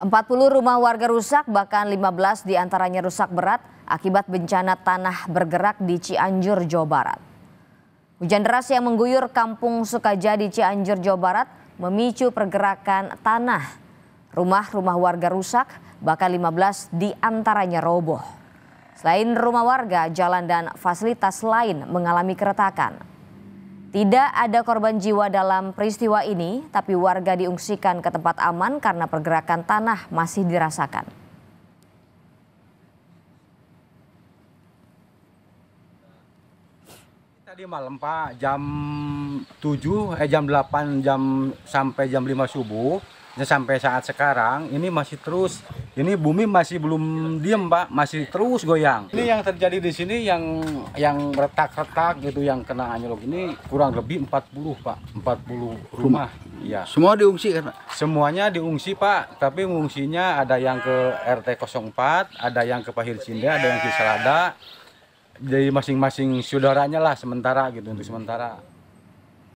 40 rumah warga rusak, bahkan 15 diantaranya rusak berat akibat bencana tanah bergerak di Cianjur, Jawa Barat. Hujan deras yang mengguyur kampung Sukajadi, Cianjur, Jawa Barat memicu pergerakan tanah. Rumah-rumah warga rusak, bahkan 15 diantaranya roboh. Selain rumah warga, jalan dan fasilitas lain mengalami keretakan. Tidak ada korban jiwa dalam peristiwa ini, tapi warga diungsikan ke tempat aman karena pergerakan tanah masih dirasakan. Tadi malam Pak, jam 7, eh jam 8 jam sampai jam 5 subuh Nah, sampai saat sekarang ini masih terus ini bumi masih belum diem pak masih terus goyang ini yang terjadi di sini yang yang retak-retak gitu yang kena anjlok ini kurang lebih 40 pak 40 rumah ya semua diungsi kan pak semuanya diungsi pak tapi mengungsinya ada yang ke RT 04 ada yang ke Pahir Cinde ada yang ke Selada jadi masing-masing saudaranya lah sementara gitu untuk sementara